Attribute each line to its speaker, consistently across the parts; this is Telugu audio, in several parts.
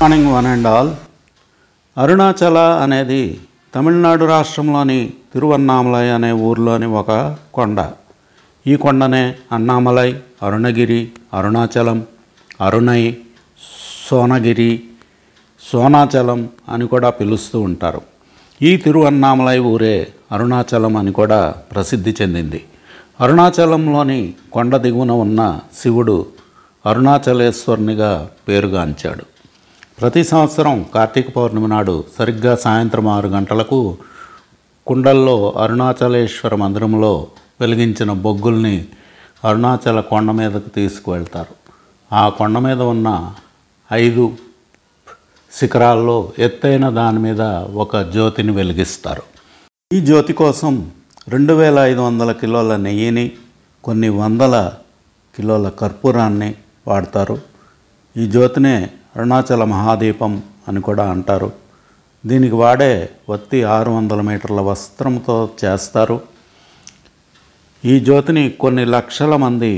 Speaker 1: morning one and all Arunachala అనేది తమిళనాడు రాష్ట్రంలోని తిరువన్నామలై అనే ఊర్లోని ఒక కొండ ఈ కొండనే అన్నామలై అరుణగిరి అరుణాచలం అరుణై సోనగిరి సోనాచలం అని కూడా పిలుస్తూ ఉంటారు ఈ తిరువన్నామలై ఊరే అరుణాచలం అని కూడా ప్రసిద్ధి చెందింది అరుణాచలంలోని కొండ దిగువన ఉన్న శివుడు అరుణాచలేశ్వరునిగా పేరుగాంచాడు ప్రతి సంవత్సరం కార్తీక పౌర్ణమి నాడు సరిగ్గా సాయంత్రం ఆరు గంటలకు కుండల్లో అరుణాచలేశ్వర మందిరంలో వెలిగించిన బొగ్గుల్ని అరుణాచల కొండ మీదకు తీసుకువెళ్తారు ఆ కొండ మీద ఉన్న ఐదు శిఖరాల్లో ఎత్తైన దాని మీద ఒక జ్యోతిని వెలిగిస్తారు ఈ జ్యోతి కోసం రెండు వేల ఐదు వందల కిలోల నెయ్యిని కొన్ని వందల కిలోల కర్పూరాన్ని వాడతారు ఈ జ్యోతినే అరుణాచల మహాదీపం అని కూడా అంటారు దీనికి వాడే వత్తి ఆరు వందల మీటర్ల వస్త్రంతో చేస్తారు ఈ జ్యోతిని కొన్ని లక్షల మంది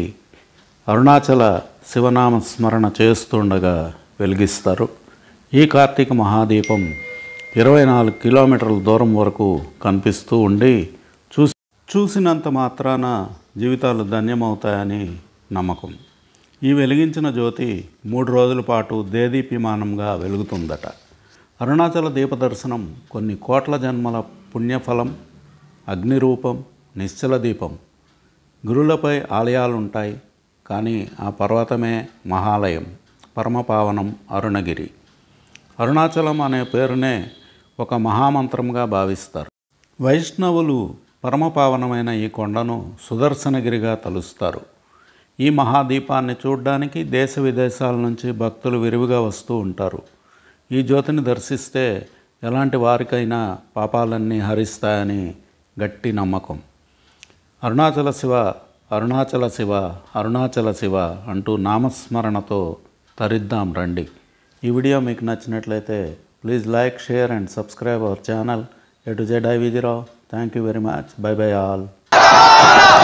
Speaker 1: అరుణాచల శివనామ స్మరణ చేస్తుండగా వెలిగిస్తారు ఈ కార్తీక మహాదీపం ఇరవై నాలుగు కిలోమీటర్ల దూరం వరకు కనిపిస్తూ ఉండి చూసి చూసినంత మాత్రాన జీవితాలు ధన్యమవుతాయని నమ్మకం ఈ వెలిగించిన జ్యోతి మూడు రోజుల పాటు దేదీప్యమానంగా వెలుగుతుందట అరుణాచల దీపదర్శనం కొన్ని కోట్ల జన్మల పుణ్యఫలం అగ్నిరూపం నిశ్చల దీపం గురులపై ఆలయాలుంటాయి కానీ ఆ పర్వతమే మహాలయం పరమపావనం అరుణగిరి అరుణాచలం అనే పేరునే ఒక మహామంత్రంగా భావిస్తారు వైష్ణవులు పరమపావనమైన ఈ కొండను సుదర్శనగిరిగా తలుస్తారు ఈ మహాదీపాన్ని చూడడానికి దేశ విదేశాల నుంచి భక్తులు విరివిగా వస్తూ ఉంటారు ఈ జ్యోతిని దర్శిస్తే ఎలాంటి వారికైనా పాపాలన్నీ హరిస్తాయని గట్టి నమ్మకం అరుణాచల శివ అరుణాచల శివ అరుణాచల శివ అంటూ నామస్మరణతో తరిద్దాం రండి ఈ వీడియో మీకు నచ్చినట్లయితే please like share and subscribe our channel A to Z I Vijayarao thank you very much bye bye all